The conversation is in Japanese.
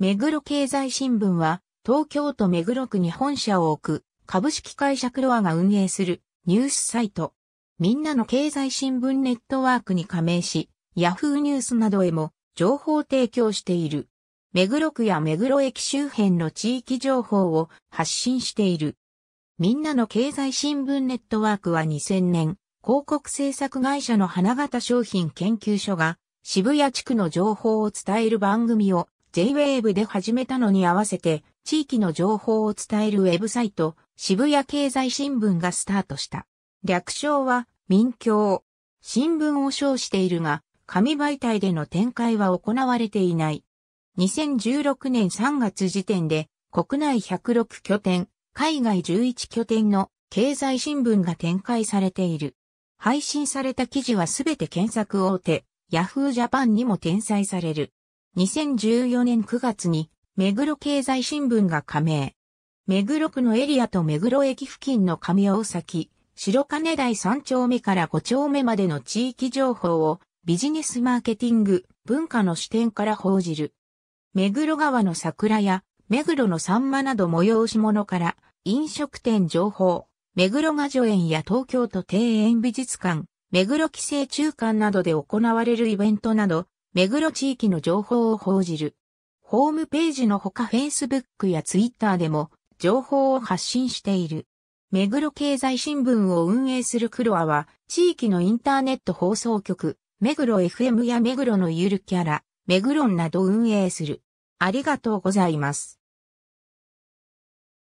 目黒経済新聞は、東京都目黒区に本社を置く、株式会社クロアが運営するニュースサイト、みんなの経済新聞ネットワークに加盟し、ヤフーニュースなどへも情報提供している。目黒区や目黒駅周辺の地域情報を発信している。みんなの経済新聞ネットワークは2000年、広告制作会社の花形商品研究所が渋谷地区の情報を伝える番組を J-Wave で始めたのに合わせて、地域の情報を伝えるウェブサイト、渋谷経済新聞がスタートした。略称は、民教。新聞を称しているが、紙媒体での展開は行われていない。2016年3月時点で、国内106拠点、海外11拠点の経済新聞が展開されている。配信された記事はすべて検索大手、Yahoo Japan にも転載される。2014年9月に、目黒経済新聞が加盟。目黒区のエリアと目黒駅付近の上尾崎、白金台3丁目から5丁目までの地域情報をビジネスマーケティング、文化の視点から報じる。目黒川の桜や目黒のサンマなど催し物から飲食店情報、目黒画女園や東京都庭園美術館、目黒寄生中間などで行われるイベントなど目黒地域の情報を報じる。ホームページのほか Facebook や Twitter でも情報を発信している。目黒経済新聞を運営するクロアは、地域のインターネット放送局、目黒 FM や目黒のゆるキャラ、目黒など運営する。ありがとうございます。